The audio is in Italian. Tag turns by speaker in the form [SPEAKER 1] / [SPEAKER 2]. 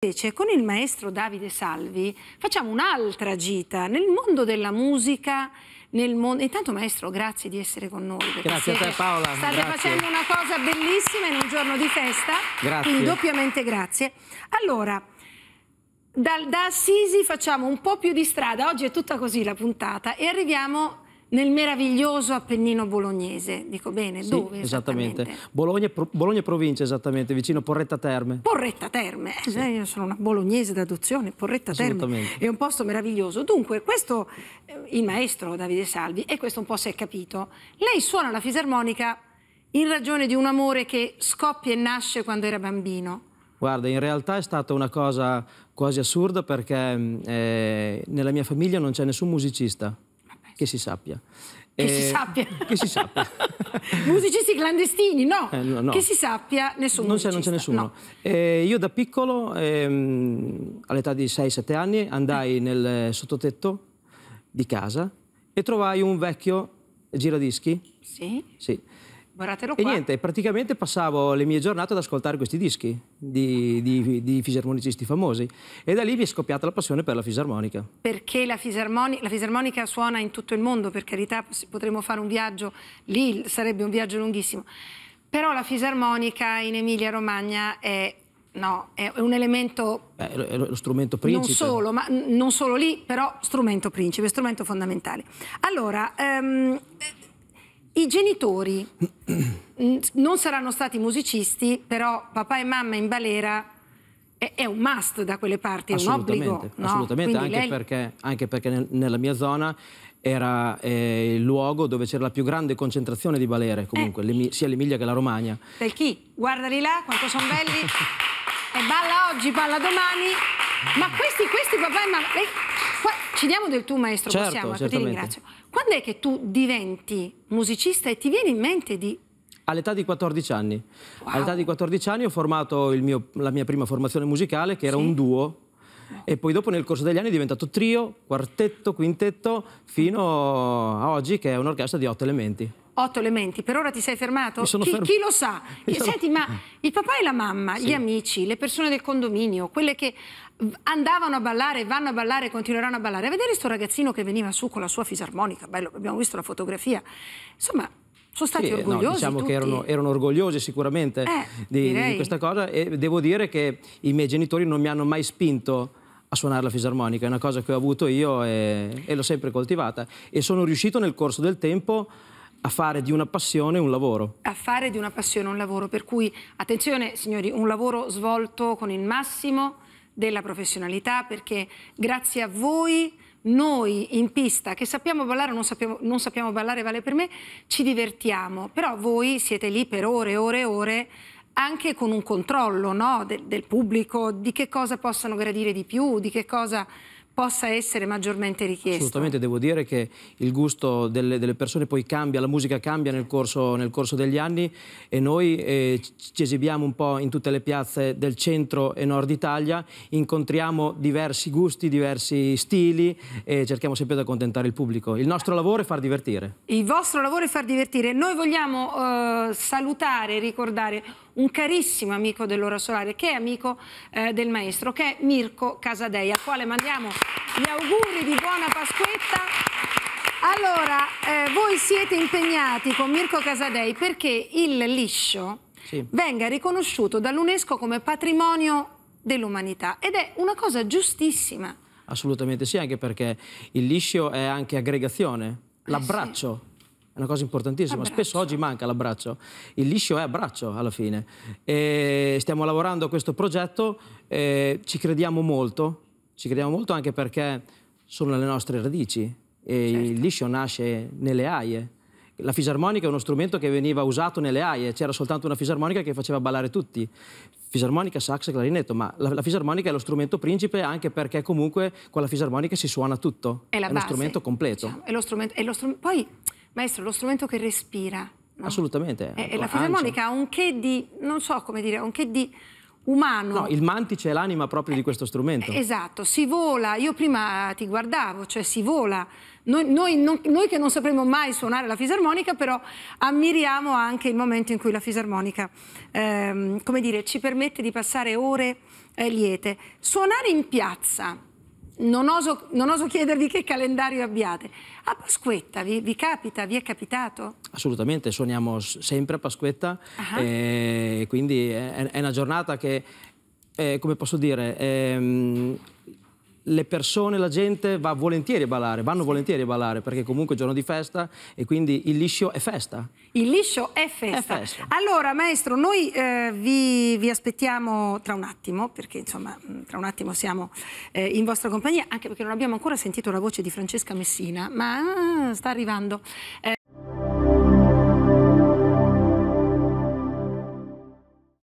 [SPEAKER 1] Invece con il maestro Davide Salvi facciamo un'altra gita nel mondo della musica. Mondo... Intanto maestro grazie di essere con noi. Grazie a te Paola. State grazie. facendo una cosa bellissima in un giorno di festa. Grazie. Quindi doppiamente grazie. Allora, da, da Assisi facciamo un po' più di strada. Oggi è tutta così la puntata e arriviamo nel meraviglioso Appennino bolognese. Dico bene, sì, dove?
[SPEAKER 2] Esattamente. esattamente? Bologna, Bologna, provincia, esattamente, vicino Porretta Terme.
[SPEAKER 1] Porretta Terme, eh, sì. eh, io sono una bolognese d'adozione, Porretta Terme è un posto meraviglioso. Dunque, questo, eh, il maestro Davide Salvi, e questo un po' si è capito, lei suona la fisarmonica in ragione di un amore che scoppia e nasce quando era bambino.
[SPEAKER 2] Guarda, in realtà è stata una cosa quasi assurda perché mm, eh, nella mia famiglia non c'è nessun musicista. Che si sappia. Che eh, si sappia. Che
[SPEAKER 1] si sappia. musicisti clandestini, no. Eh, no, no. Che si sappia, nessuno. non c'è, non c'è nessuno. No.
[SPEAKER 2] Eh, io da piccolo, ehm, all'età di 6-7 anni, andai eh. nel eh, sottotetto di casa e trovai un vecchio giradischi. Sì? Sì Guardatelo qua. E niente, praticamente passavo le mie giornate ad ascoltare questi dischi di, di, di fisarmonicisti famosi e da lì mi è scoppiata la passione per la fisarmonica.
[SPEAKER 1] Perché la, fisarmoni la fisarmonica suona in tutto il mondo, per carità, potremmo fare un viaggio lì, sarebbe un viaggio lunghissimo. Però la fisarmonica in Emilia-Romagna è No, è un elemento...
[SPEAKER 2] Beh, è lo strumento principe. Non solo,
[SPEAKER 1] ma non solo lì, però strumento principe, strumento fondamentale. Allora, um, i genitori mm, non saranno stati musicisti, però papà e mamma in balera è, è un must da quelle parti, è un obbligo. Assolutamente, anche, lei...
[SPEAKER 2] perché, anche, perché, nel, nella mia zona era eh, il luogo dove c'era la più grande concentrazione di balere, comunque, eh. sia l'Emilia che la Romagna.
[SPEAKER 1] Per chi? Guardali là, quanto sono belli! e balla oggi, balla domani. Ma questi, questi papà e mamma... Lei ci diamo del tu, maestro, certo, possiamo? Eh, ti ringrazio. Quando è che tu diventi musicista e ti viene in mente di
[SPEAKER 2] all'età di 14 anni. Wow. All'età di 14 anni ho formato mio, la mia prima formazione musicale, che era sì. un duo. E poi dopo nel corso degli anni è diventato trio, quartetto, quintetto, fino a oggi che è un'orchestra di otto elementi
[SPEAKER 1] otto elementi. Per ora ti sei fermato? Chi, chi, lo sa? Sono... Senti, ma il papà e la mamma, sì. gli amici, le persone del condominio, quelle che andavano a ballare, vanno a ballare, e continueranno a ballare. A vedere questo ragazzino che veniva su con la sua fisarmonica, bello, abbiamo visto la fotografia. Insomma, sono stati sì, orgogliosi. No, diciamo tutti. che erano,
[SPEAKER 2] erano, orgogliosi sicuramente eh, di, di, questa cosa e devo dire che i miei genitori non mi hanno mai spinto a suonare la fisarmonica, è una cosa che ho avuto io e, e l'ho sempre coltivata e sono riuscito nel corso del tempo a fare di una passione un lavoro.
[SPEAKER 1] A fare di una passione un lavoro, per cui attenzione signori, un lavoro svolto con il massimo della professionalità perché grazie a voi noi in pista che sappiamo ballare o non sappiamo, non sappiamo ballare vale per me, ci divertiamo, però voi siete lì per ore e ore e ore anche con un controllo no? del, del pubblico, di che cosa possano gradire di più, di che cosa possa essere maggiormente richiesto. Assolutamente,
[SPEAKER 2] devo dire che il gusto delle, delle persone poi cambia, la musica cambia nel corso, nel corso degli anni e noi eh, ci esibiamo un po' in tutte le piazze del centro e nord Italia, incontriamo diversi gusti, diversi stili e cerchiamo sempre di accontentare il pubblico. Il nostro lavoro è far divertire.
[SPEAKER 1] Il vostro lavoro è far divertire. Noi vogliamo eh, salutare, ricordare un carissimo amico dell'Ora Solare, che è amico eh, del maestro, che è Mirko Casadei, al quale mandiamo gli auguri di buona Pasquetta. Allora, eh, voi siete impegnati con Mirko Casadei perché il liscio sì. venga riconosciuto dall'UNESCO come patrimonio dell'umanità ed è una cosa giustissima.
[SPEAKER 2] Assolutamente sì, anche perché il liscio è anche aggregazione, l'abbraccio. Eh sì una cosa importantissima. Abbraccio. Spesso oggi manca l'abbraccio. Il liscio è abbraccio alla fine. E stiamo lavorando a questo progetto, ci crediamo molto, ci crediamo molto anche perché sono le nostre radici. E certo. Il liscio nasce nelle aie. La fisarmonica è uno strumento che veniva usato nelle aie, c'era soltanto una fisarmonica che faceva ballare tutti. Fisarmonica, sax, clarinetto, ma la, la, fisarmonica è lo strumento principe anche perché comunque con la fisarmonica si suona tutto. È, la è base, uno strumento completo. Diciamo, è
[SPEAKER 1] lo strumento, è lo strum poi maestro, lo strumento che respira.
[SPEAKER 2] No? Assolutamente. E, ecco, la fisarmonica
[SPEAKER 1] ha un che di, non so come dire, un che di umano. No, il
[SPEAKER 2] mantice è l'anima proprio eh, di questo strumento. Eh,
[SPEAKER 1] esatto, si vola, io prima ti guardavo, cioè si vola. Noi, noi, non, noi, che non sapremo mai suonare la fisarmonica, però ammiriamo anche il momento in cui la fisarmonica, ehm, come dire, ci permette di passare ore eh, liete. Suonare in piazza, non oso, non oso, chiedervi che calendario abbiate. A Pasquetta vi, vi, capita? Vi è capitato?
[SPEAKER 2] Assolutamente, suoniamo sempre a Pasquetta, uh -huh. e eh, quindi è, è, una giornata che, è, eh, come posso dire, è, ehm, le persone, la gente va volentieri a ballare, vanno volentieri a ballare perché comunque è giorno di festa e quindi il liscio è festa.
[SPEAKER 1] Il liscio è festa. È festa. Allora maestro, noi eh, vi, vi, aspettiamo tra un attimo perché insomma mm, tra un attimo siamo eh, in vostra compagnia anche perché non abbiamo ancora sentito la voce di Francesca Messina ma ah, sta arrivando. Eh,